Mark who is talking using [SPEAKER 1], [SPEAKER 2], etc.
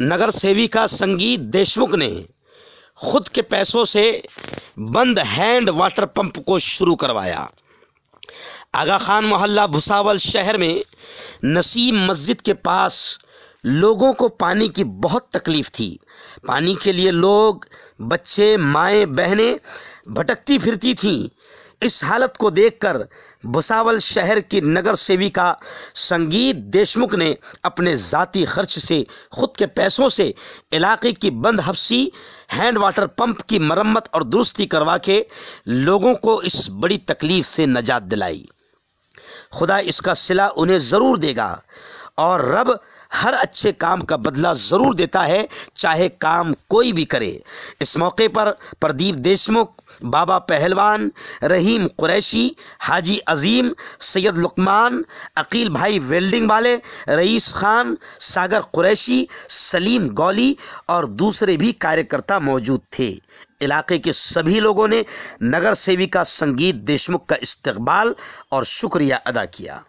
[SPEAKER 1] नगर सेविका संगीत देशमुख ने खुद के पैसों से बंद हैंड वाटर पंप को शुरू करवाया आगा खान मोहल्ला भुसावल शहर में नसीम मस्जिद के पास लोगों को पानी की बहुत तकलीफ़ थी पानी के लिए लोग बच्चे माएँ बहनें भटकती फिरती थीं इस हालत को देखकर भुसावल शहर की नगर सेविका संगीत देशमुख ने अपने ज़ाती खर्च से खुद के पैसों से इलाके की बंद हफ्सी हैंड वाटर पंप की मरम्मत और दुरुस्ती करवा के लोगों को इस बड़ी तकलीफ़ से नजात दिलाई खुदा इसका सिला उन्हें ज़रूर देगा और रब हर अच्छे काम का बदला ज़रूर देता है चाहे काम कोई भी करे इस मौके पर प्रदीप देशमुख बाबा पहलवान रहीम कुरैशी हाजी अजीम सैयद लुकमान अकील भाई वेल्डिंग वाले रईस खान सागर कुरैशी सलीम गौली और दूसरे भी कार्यकर्ता मौजूद थे इलाके के सभी लोगों ने नगर सेविका संगीत देशमुख का इस्तकबाल और शुक्रिया अदा किया